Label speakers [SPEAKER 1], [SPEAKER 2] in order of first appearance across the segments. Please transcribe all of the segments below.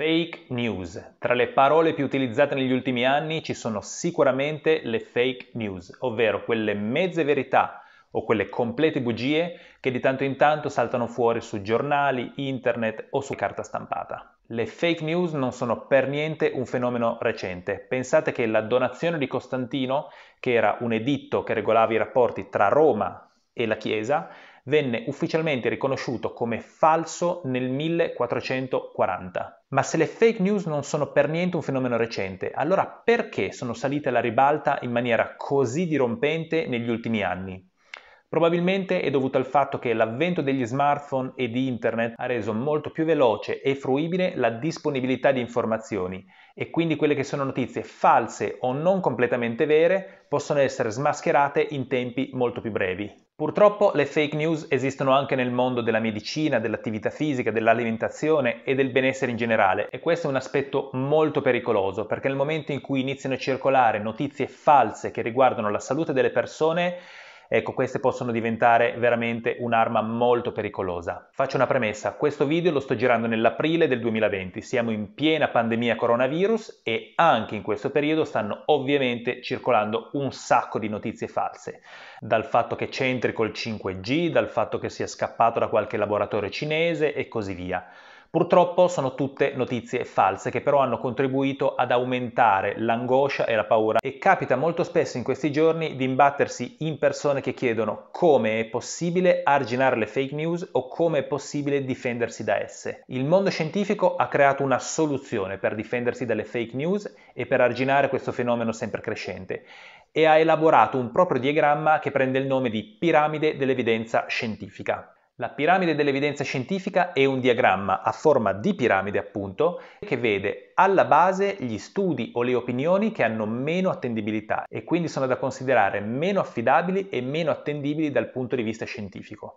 [SPEAKER 1] Fake news. Tra le parole più utilizzate negli ultimi anni ci sono sicuramente le fake news, ovvero quelle mezze verità o quelle complete bugie che di tanto in tanto saltano fuori su giornali, internet o su carta stampata. Le fake news non sono per niente un fenomeno recente. Pensate che la donazione di Costantino, che era un editto che regolava i rapporti tra Roma e la Chiesa, venne ufficialmente riconosciuto come falso nel 1440. Ma se le fake news non sono per niente un fenomeno recente, allora perché sono salite alla ribalta in maniera così dirompente negli ultimi anni? Probabilmente è dovuto al fatto che l'avvento degli smartphone e di internet ha reso molto più veloce e fruibile la disponibilità di informazioni e quindi quelle che sono notizie false o non completamente vere possono essere smascherate in tempi molto più brevi. Purtroppo le fake news esistono anche nel mondo della medicina, dell'attività fisica, dell'alimentazione e del benessere in generale e questo è un aspetto molto pericoloso perché nel momento in cui iniziano a circolare notizie false che riguardano la salute delle persone Ecco, queste possono diventare veramente un'arma molto pericolosa. Faccio una premessa, questo video lo sto girando nell'aprile del 2020, siamo in piena pandemia coronavirus e anche in questo periodo stanno ovviamente circolando un sacco di notizie false, dal fatto che c'entri col 5G, dal fatto che sia scappato da qualche laboratorio cinese e così via. Purtroppo sono tutte notizie false che però hanno contribuito ad aumentare l'angoscia e la paura e capita molto spesso in questi giorni di imbattersi in persone che chiedono come è possibile arginare le fake news o come è possibile difendersi da esse. Il mondo scientifico ha creato una soluzione per difendersi dalle fake news e per arginare questo fenomeno sempre crescente e ha elaborato un proprio diagramma che prende il nome di piramide dell'evidenza scientifica. La piramide dell'evidenza scientifica è un diagramma a forma di piramide, appunto, che vede alla base gli studi o le opinioni che hanno meno attendibilità e quindi sono da considerare meno affidabili e meno attendibili dal punto di vista scientifico.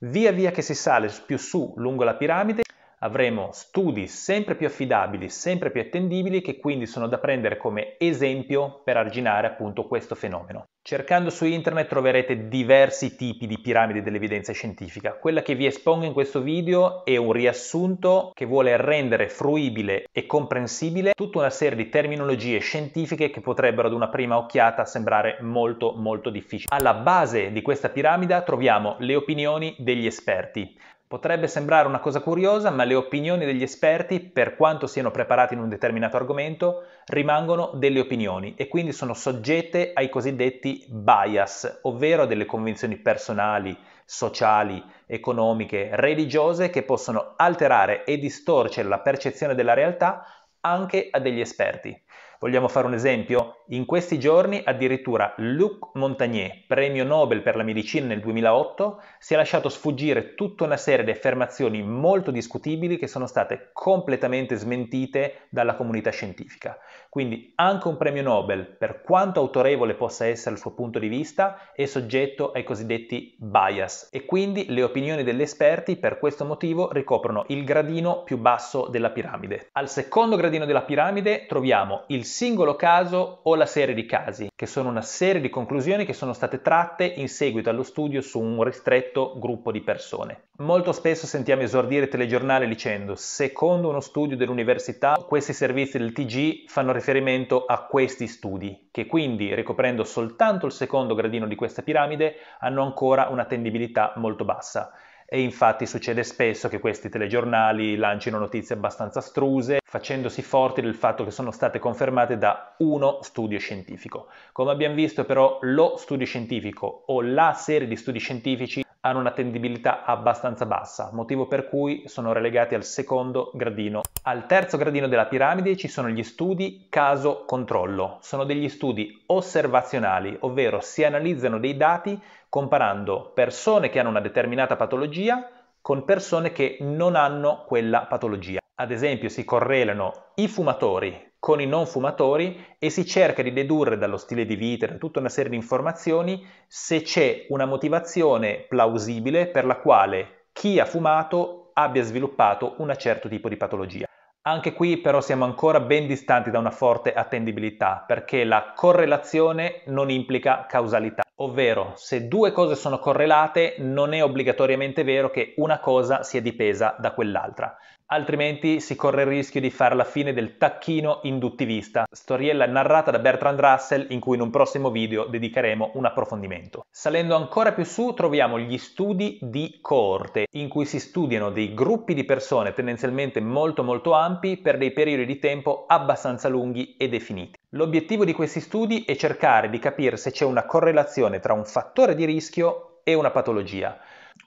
[SPEAKER 1] Via via che si sale più su lungo la piramide, avremo studi sempre più affidabili, sempre più attendibili, che quindi sono da prendere come esempio per arginare appunto questo fenomeno. Cercando su internet troverete diversi tipi di piramide dell'evidenza scientifica. Quella che vi espongo in questo video è un riassunto che vuole rendere fruibile e comprensibile tutta una serie di terminologie scientifiche che potrebbero ad una prima occhiata sembrare molto molto difficili. Alla base di questa piramide troviamo le opinioni degli esperti. Potrebbe sembrare una cosa curiosa, ma le opinioni degli esperti, per quanto siano preparati in un determinato argomento, rimangono delle opinioni e quindi sono soggette ai cosiddetti bias, ovvero delle convinzioni personali, sociali, economiche, religiose che possono alterare e distorcere la percezione della realtà anche a degli esperti. Vogliamo fare un esempio? In questi giorni addirittura Luc Montagnier, premio Nobel per la medicina nel 2008, si è lasciato sfuggire tutta una serie di affermazioni molto discutibili che sono state completamente smentite dalla comunità scientifica. Quindi anche un premio Nobel, per quanto autorevole possa essere il suo punto di vista, è soggetto ai cosiddetti bias e quindi le opinioni degli esperti per questo motivo ricoprono il gradino più basso della piramide. Al secondo gradino della piramide troviamo il singolo caso o la serie di casi, che sono una serie di conclusioni che sono state tratte in seguito allo studio su un ristretto gruppo di persone. Molto spesso sentiamo esordire il telegiornale dicendo secondo uno studio dell'università questi servizi del TG fanno riferimento a questi studi, che quindi ricoprendo soltanto il secondo gradino di questa piramide hanno ancora un'attendibilità molto bassa e infatti succede spesso che questi telegiornali lanciano notizie abbastanza astruse, facendosi forti del fatto che sono state confermate da uno studio scientifico. Come abbiamo visto però lo studio scientifico o la serie di studi scientifici hanno un'attendibilità abbastanza bassa, motivo per cui sono relegati al secondo gradino. Al terzo gradino della piramide ci sono gli studi caso-controllo. Sono degli studi osservazionali, ovvero si analizzano dei dati comparando persone che hanno una determinata patologia con persone che non hanno quella patologia. Ad esempio si correlano i fumatori con i non fumatori e si cerca di dedurre dallo stile di vita, e da tutta una serie di informazioni, se c'è una motivazione plausibile per la quale chi ha fumato abbia sviluppato un certo tipo di patologia. Anche qui però siamo ancora ben distanti da una forte attendibilità perché la correlazione non implica causalità, ovvero se due cose sono correlate non è obbligatoriamente vero che una cosa sia dipesa da quell'altra altrimenti si corre il rischio di fare la fine del tacchino induttivista, storiella narrata da Bertrand Russell in cui in un prossimo video dedicheremo un approfondimento. Salendo ancora più su troviamo gli studi di coorte, in cui si studiano dei gruppi di persone tendenzialmente molto molto ampi per dei periodi di tempo abbastanza lunghi e definiti. L'obiettivo di questi studi è cercare di capire se c'è una correlazione tra un fattore di rischio e una patologia,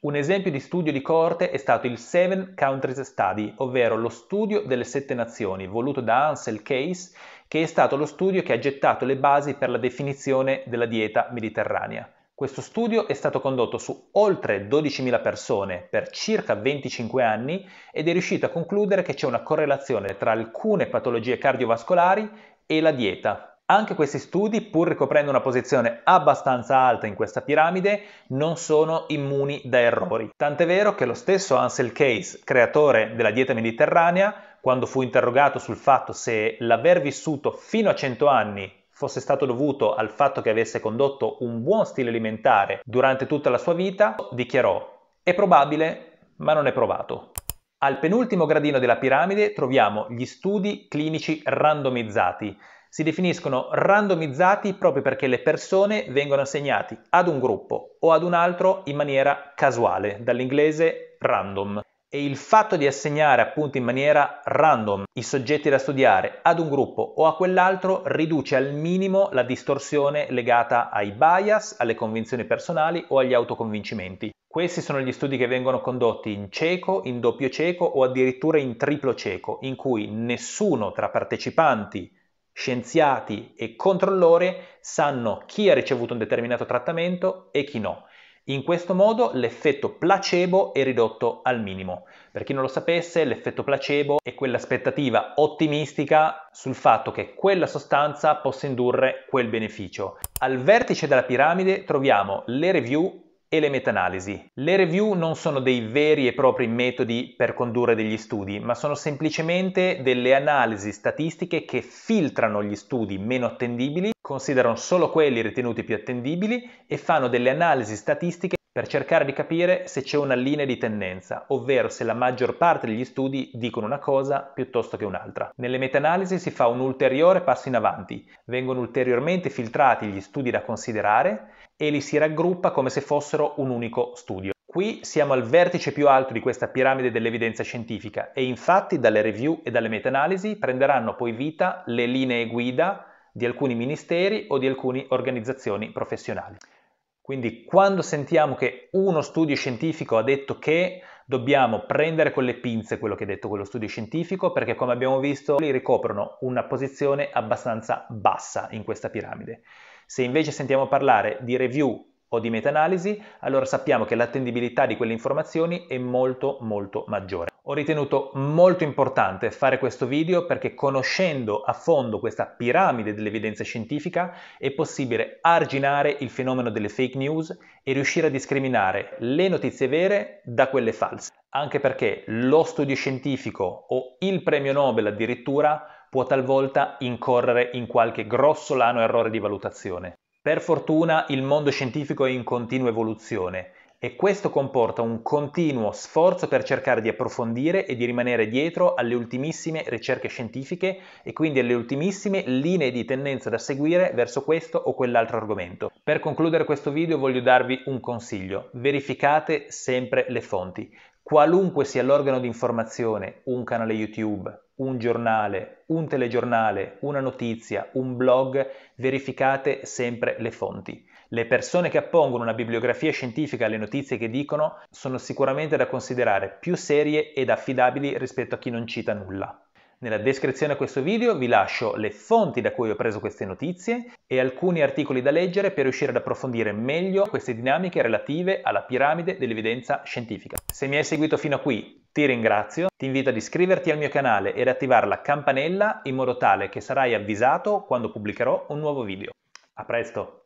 [SPEAKER 1] un esempio di studio di coorte è stato il Seven Countries Study, ovvero lo studio delle sette nazioni, voluto da Ansel Case, che è stato lo studio che ha gettato le basi per la definizione della dieta mediterranea. Questo studio è stato condotto su oltre 12.000 persone per circa 25 anni ed è riuscito a concludere che c'è una correlazione tra alcune patologie cardiovascolari e la dieta, anche questi studi, pur ricoprendo una posizione abbastanza alta in questa piramide, non sono immuni da errori. Tant'è vero che lo stesso Ansel Case, creatore della dieta mediterranea, quando fu interrogato sul fatto se l'aver vissuto fino a 100 anni fosse stato dovuto al fatto che avesse condotto un buon stile alimentare durante tutta la sua vita, dichiarò è probabile, ma non è provato. Al penultimo gradino della piramide troviamo gli studi clinici randomizzati, si definiscono randomizzati proprio perché le persone vengono assegnati ad un gruppo o ad un altro in maniera casuale, dall'inglese random. E il fatto di assegnare appunto in maniera random i soggetti da studiare ad un gruppo o a quell'altro riduce al minimo la distorsione legata ai bias, alle convinzioni personali o agli autoconvincimenti. Questi sono gli studi che vengono condotti in cieco, in doppio cieco o addirittura in triplo cieco, in cui nessuno tra partecipanti scienziati e controllore sanno chi ha ricevuto un determinato trattamento e chi no. In questo modo l'effetto placebo è ridotto al minimo. Per chi non lo sapesse, l'effetto placebo è quell'aspettativa ottimistica sul fatto che quella sostanza possa indurre quel beneficio. Al vertice della piramide troviamo le review e le meta-analisi. Le review non sono dei veri e propri metodi per condurre degli studi, ma sono semplicemente delle analisi statistiche che filtrano gli studi meno attendibili, considerano solo quelli ritenuti più attendibili e fanno delle analisi statistiche per cercare di capire se c'è una linea di tendenza, ovvero se la maggior parte degli studi dicono una cosa piuttosto che un'altra. Nelle meta-analisi si fa un ulteriore passo in avanti, vengono ulteriormente filtrati gli studi da considerare e li si raggruppa come se fossero un unico studio. Qui siamo al vertice più alto di questa piramide dell'evidenza scientifica e infatti dalle review e dalle meta-analisi prenderanno poi vita le linee guida di alcuni ministeri o di alcune organizzazioni professionali. Quindi quando sentiamo che uno studio scientifico ha detto che dobbiamo prendere con le pinze quello che ha detto quello studio scientifico perché come abbiamo visto li ricoprono una posizione abbastanza bassa in questa piramide. Se invece sentiamo parlare di review o di meta-analisi, allora sappiamo che l'attendibilità di quelle informazioni è molto molto maggiore. Ho ritenuto molto importante fare questo video perché conoscendo a fondo questa piramide dell'evidenza scientifica è possibile arginare il fenomeno delle fake news e riuscire a discriminare le notizie vere da quelle false, anche perché lo studio scientifico o il premio Nobel addirittura può talvolta incorrere in qualche grossolano errore di valutazione. Per fortuna il mondo scientifico è in continua evoluzione e questo comporta un continuo sforzo per cercare di approfondire e di rimanere dietro alle ultimissime ricerche scientifiche e quindi alle ultimissime linee di tendenza da seguire verso questo o quell'altro argomento. Per concludere questo video voglio darvi un consiglio, verificate sempre le fonti qualunque sia l'organo di informazione, un canale YouTube, un giornale, un telegiornale, una notizia, un blog, verificate sempre le fonti. Le persone che appongono una bibliografia scientifica alle notizie che dicono sono sicuramente da considerare più serie ed affidabili rispetto a chi non cita nulla. Nella descrizione a questo video vi lascio le fonti da cui ho preso queste notizie e alcuni articoli da leggere per riuscire ad approfondire meglio queste dinamiche relative alla piramide dell'evidenza scientifica. Se mi hai seguito fino a qui ti ringrazio, ti invito ad iscriverti al mio canale ed attivare la campanella in modo tale che sarai avvisato quando pubblicherò un nuovo video. A presto!